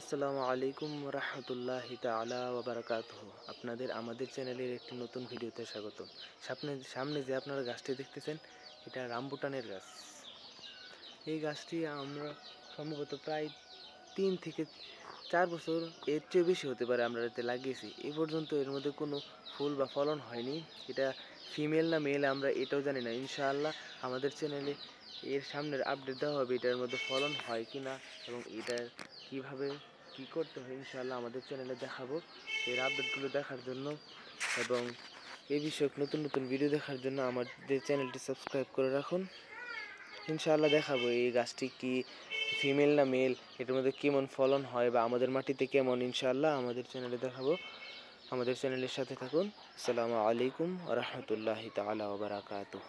আসসালামু আলাইকুম রহমতুল্লাহ তালা ওবরাকাত আপনাদের আমাদের চ্যানেলের একটি নতুন ভিডিওতে স্বাগত সামনে সামনে যে আপনারা গাছটি দেখতেছেন এটা রামবুটানের গাছ এই গাছটি আমরা সম্ভবত প্রায় তিন থেকে চার বছর এর চেয়ে বেশি হতে পারে আমরা এতে লাগিয়েছি এ পর্যন্ত এর মধ্যে কোনো ফুল বা ফলন হয়নি এটা ফিমেল না মেল আমরা এটাও জানি না ইনশাআল্লাহ আমাদের চ্যানেলে এর সামনের আপডেট দেওয়া হবে এটার মধ্যে ফলন হয় কি না এবং এটার কিভাবে কি করতে হয় ইনশাল্লাহ আমাদের চ্যানেলে দেখাবো এর আপডেটগুলো দেখার জন্য এবং এই বিষয়ক নতুন নতুন ভিডিও দেখার জন্য আমাদের চ্যানেলটি সাবস্ক্রাইব করে রাখুন ইনশাআল্লাহ দেখাবো এই গাছটি কি ফিমেল না মেল এটার মধ্যে কেমন ফলন হয় বা আমাদের মাটিতে কেমন ইনশাল্লাহ আমাদের চ্যানেলে দেখাবো আমাদের চ্যানেলের সাথে থাকুন আসসালামু আলাইকুম রহমতুল্লাহ তালা বারাকাতুহ